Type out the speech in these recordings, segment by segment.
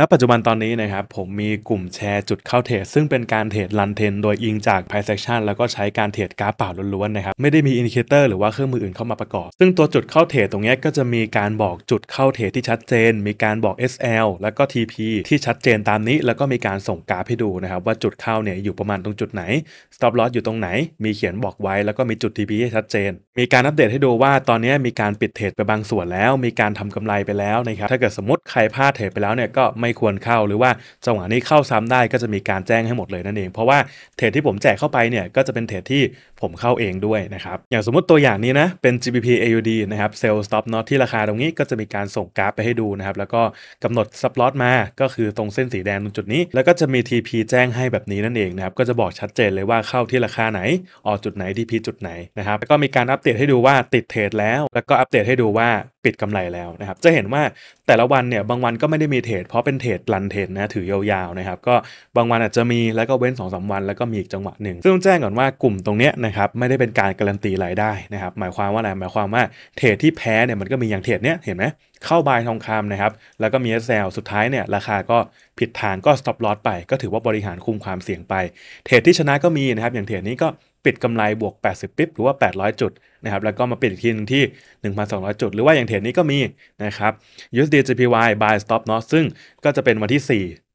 ณปัจจุบันตอนนี้นะครับผมมีกลุ่มแชร์จุดเข้าเทรดซึ่งเป็นการเทรดลันเทน โดยอิงจากไพ i c e action แล้วก็ใช้การเทรดกราฟเปล่าล้วนๆนะครับไม่ได้มีอินดิเคเตอร์หรือว่าเครื่องมืออื่นเข้ามาประกอบ ซึ่งตัวจุดเข้าเทรดตรงนี้ก็จะมีการบอกจุดเข้าเทรดที่ชัดเจน มีการบอก SL แล้วก็ TP ที่ชัดเจนตามนี้ แล้วก็มีการส่งกราฟให้ดูนะครับว่าจุดเข้าเนี่ยอยู่ประมาณตรงจุดไหน stop loss อยู่ตรงไหนมีเขียนบอกไว้แล้วก็มีจุด TP ให้ชัดเจน มีการอัปเดตให้ดูว่าตอนนี้มีการปิดเทรดไปบางส่วนแล้ว มีการทำกำไรไปแล้วนะครับถ้าเกิดสมมติใครพลาดเทรดไปแล้วเนี่ยก็ไม่ควรเข้าหรือว่าจังหวะนี้เข้าซ้ำได้ก็จะมีการแจ้งให้หมดเลยนั่นเอง เพราะว่าเทรดที่ผมแจกเข้าไปเนี่ย ก็จะเป็นเทรดที่ผมเข้าเองด้วยนะครับ อย่างสมมติตัวอย่างนี้นะเป็น GBP AUD นะครับ sell stop not ที่ราคาตรงนี้ ก็จะมีการส่งกราฟไปให้ดูนะครับแล้วก็กำหนด stop loss มาก็คือตรงเส้นสีแดงตรงจุดนี้ แล้วก็จะมี TP แจ้งให้แบบนี้นั่นเองนะครับก็จะบอกชัดเจนเลยว่าเข้าที่ราคาไหนออกจุดไหน TP จุดไหนนะครับแล้วก็มีการอัปเดตให้ดูว่าติดเทรดแล้ว แล้วก็อัปเดตให้ดูว่าปิดกำไรแล้วนะครับ จะเห็นว่าแต่ละวันเนี่ย บางวันก็ไม่ได้มีเทรดเพราะเป็นเทรดลันเทรดนะ ถือยาวๆนะครับ ก็บางวันอาจจะมี แล้วก็เว้น2อสวัน แล้วก็มีอีกจังหวะหนึ่งซึ่ง ต้องแจ้งก่อนว่ากลุ่มตรงเนี้ยนะครับ ไม่ได้เป็นการการันตีรายได้นะครับ หมายความว่าอะไร หมายความว่าเทรดที่แพ้เนี่ย มันก็มีอย่างเทรดเนี้ย เห็นไหมเข้าบายทองคำนะครับ แล้วก็มีแซลสุดท้ายเนี่ยราคาก็ผิดทาง ก็สต็อปลอตไป ก็ถือว่าบริหารคุมความเสี่ยงไป เทรดที่ชนะก็มีนะครับ อย่างเทรดนี้ก็ปิดกำไรบวก 80ปิ๊บหรือว่า 800 จุด นะครับ แล้วก็มาปิดอีกทีนึงที่ 1,200 จุด หรือว่าอย่างเทรดนี้ก็มี นะครับ USD JPY buy stop loss ซึ่งก็จะเป็นวันที่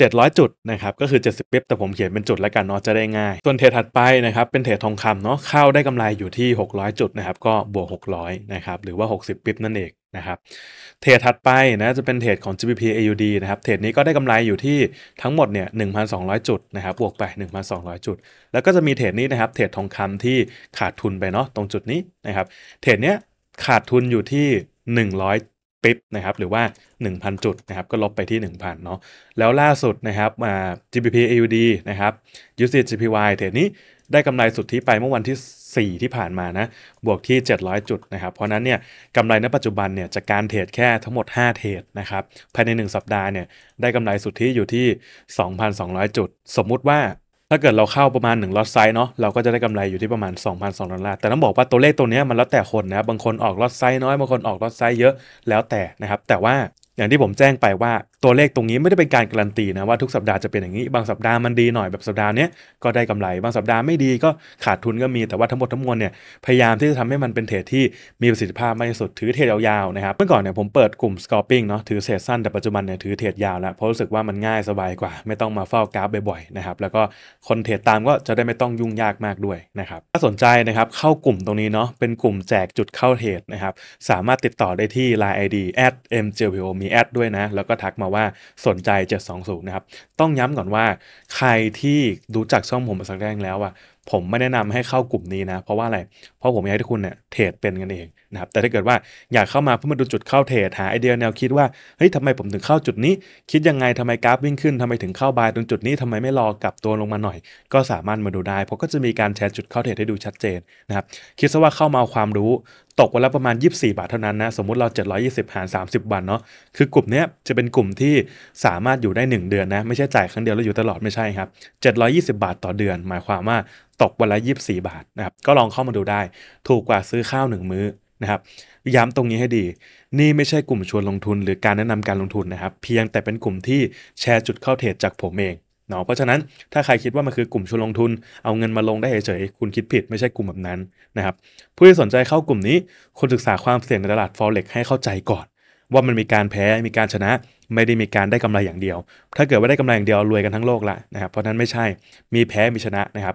700จุดนะครับก็คือ70เปีบแต่ผมเขียนเป็นจุดแล้วกันเนาะจะได้ง่าย ส่วนเทรดถัดไปนะครับเป็นเทรดทองคำเนาะเข้าได้กำไรอยู่ที่600จุดนะครับก็บวก600นะครับหรือว่า 60เปีบนั่นเองนะครับเทรดถัดไปนะจะเป็นเทรดของ GBP AUD นะครับเทรดนี้ก็ได้กำไรอยู่ที่ทั้งหมดเนี่ย1,200 จุดนะครับบวกไป1,200 จุด แล้วก็จะมีเทรดนี้นะครับเทรดทองคำที่ขาดทุนไปเนาะตรงจุดนี้นะครับเทรดเนี้ยขาดทุนอยู่ที่ 100ปิดนะครับหรือว่า 1,000 จุดนะครับก็ลบไปที่ 1,000เนาะแล้วล่าสุดนะครับมา GBP AUD นะครับ USD GPY เทรดนี้ได้กำไรสุดที่ไปเมื่อวันที่ 4 ที่ผ่านมานะบวกที่ 700 จุดนะครับ เพราะนั้นเนี่ยกำไรในปัจจุบันเนี่ยจากการเทรดแค่ทั้งหมด 5 เทรดนะครับภายใน 1 สัปดาห์เนี่ยได้กำไรสุดที่อยู่ที่ 2,200 จุด สมมุติว่าถ้าเกิดเราเข้าประมาณ1ล็อตไซส์เนาะเราก็จะได้กำไรอยู่ที่ประมาณ 2,200สอล้านแต่ต้องบอกว่าตัวเลขตัวนี้มันแล้วแต่คนนะบางคนออกล็อตไซส์น้อย บางคนออกล็อตไซส์เยอะแล้วแต่นะครับ แต่ว่าอย่างที่ผมแจ้งไปว่าตัวเลขตรงนี้ไม่ได้เป็นการการันตีนะว่าทุกสัปดาห์จะเป็นอย่างนี้บางสัปดาห์มันดีหน่อยแบบสัปดาห์นี้ ก็ได้กำไร บางสัปดาห์ไม่ดีก็ขาดทุนก็มีแต่ว่าทั้งหมดทั้งมวลเนี่ยพยายามที่จะทำให้มันเป็นเทรดที่มีประสิทธิภาพมากที่สุดถือเทรดยาวๆนะครับเมื่อก่อนเนี่ยผมเปิดกลุ่ม scalping เนาะถือเทรดสั้น แต่ปัจจุบันเนี่ยถือเทรดยาวแล้วเพราะรู้สึกว่ามันง่ายสบายกว่าไม่ต้องมาเฝ้ากราฟบ่อยๆนะครับแล้วก็คนเทรดตามก็จะได้ไม่ต้องยุ่งยากมากด้วยนะครับถ้าสนใจนะครับเข้ากลุ่มตรงนี้เนาะเป็นกลุ่มแจกจุดเข้าเทรดนะครับสามารถติดต่อได้ที่ Line ID mjpo มีแอดด้วยนะแล้วก็ทักมาว่าสนใจ720นะครับ ต้องย้ำก่อนว่า ใครที่รู้จักช่องผมมาสักแรกแล้วอ่ะผมไม่แนะนำให้เข้ากลุ่มนี้นะเพราะว่าอะไรเพราะผมอยากให้คุณเนี่ยเทรดเป็นกันเองนะครับแต่ถ้าเกิดว่าอยากเข้ามาเพื่อมาดูจุดเข้าเทรดหาไอเดียแนวคิดว่าเฮ้ยทำไมผมถึงเข้าจุดนี้ คิดยังไงทำไมกราฟวิ่งขึ้นทำไมถึงเข้าบายตรงจุดนี้ทำไมไม่รอกลับตัวลงมาหน่อย ก็สามารถมาดูได้เพราะก็จะมีการแชร์จุดเข้าเทรดให้ดูชัดเจนนะครับคิดซะว่าเข้ามาความรู้ตกวันละประมาณ24บาทเท่านั้นนะสมมุติเรา 720หาร30วันเนาะคือกลุ่มนี้จะเป็นกลุ่มที่สามารถอยู่ได้1เดือนนะไม่ใช่จ่ายครั้งเดียวแล้วอยู่ตลอดไม่ใช่ครับ720 บาทต่อเดือน หมายความว่าตกวันละ 24 บาทนะครับก็ลองเข้ามาดูได้ถูกกว่าซื้อข้าวหนึ่งมื้อนะครับย้ำตรงนี้ให้ดี นี่ไม่ใช่กลุ่มชวนลงทุนหรือการแนะนำการลงทุนนะครับเพียงแต่เป็นกลุ่มที่แชร์จุดเข้าเทรดจากผมเองเนาะเพราะฉะนั้นถ้าใครคิดว่ามันคือกลุ่มชวนลงทุน เอาเงินมาลงได้เฉยๆคุณคิดผิด ไม่ใช่กลุ่มแบบนั้นนะครับผู้ที่สนใจเข้ากลุ่มนี้ควรศึกษาความเสี่ยงในตลาด forex ให้เข้าใจก่อนว่ามันมีการแพ้มีการชนะไม่ได้มีการได้กำไรอย่างเดียว ถ้าเกิดว่าได้กำไรอย่างเดียวรวยกันทั้งโลกละนะครับเพราะนั้นไม่ใช่มีแพ้มีชนะนะครับ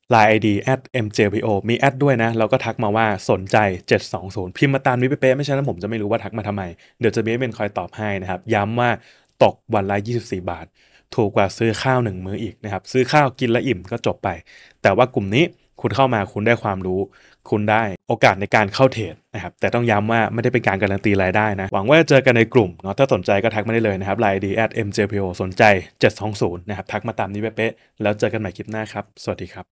Line ID at mjpo มีแอดด้วยนะเราก็ทักมาว่าสนใจ 720 พิมพ์มาตามนี้เป๊ะไม่ใช่นล้วผมจะไม่รู้ว่าทักมาทำไม เดี๋ยวจะมีเป็นคอยตอบให้นะครับ ย้ำว่าตกวันละ 24 บาท ถูกกว่าซื้อข้าวหนึ่งมื้ออีกนะครับ ซื้อข้าวกินละอิ่มก็จบไป แต่ว่ากลุ่มนี้คุณเข้ามาคุณได้ความรู้ คุณได้โอกาสในการเข้าเทรดนะครับ แต่ต้องย้ำว่าไม่ได้เป็นการการันตีรายได้นะ หวังว่าจะเจอกันในกลุ่มเนาะ ถ้าสนใจก็ทักมาได้เลยนะครับไลน์ดี at mjpo สนใจ 720นะครับ ทักมาตามนี้เป๊ะๆแล้วเจอกันใหม่คลิปหน้าครับ สวัสดีครับ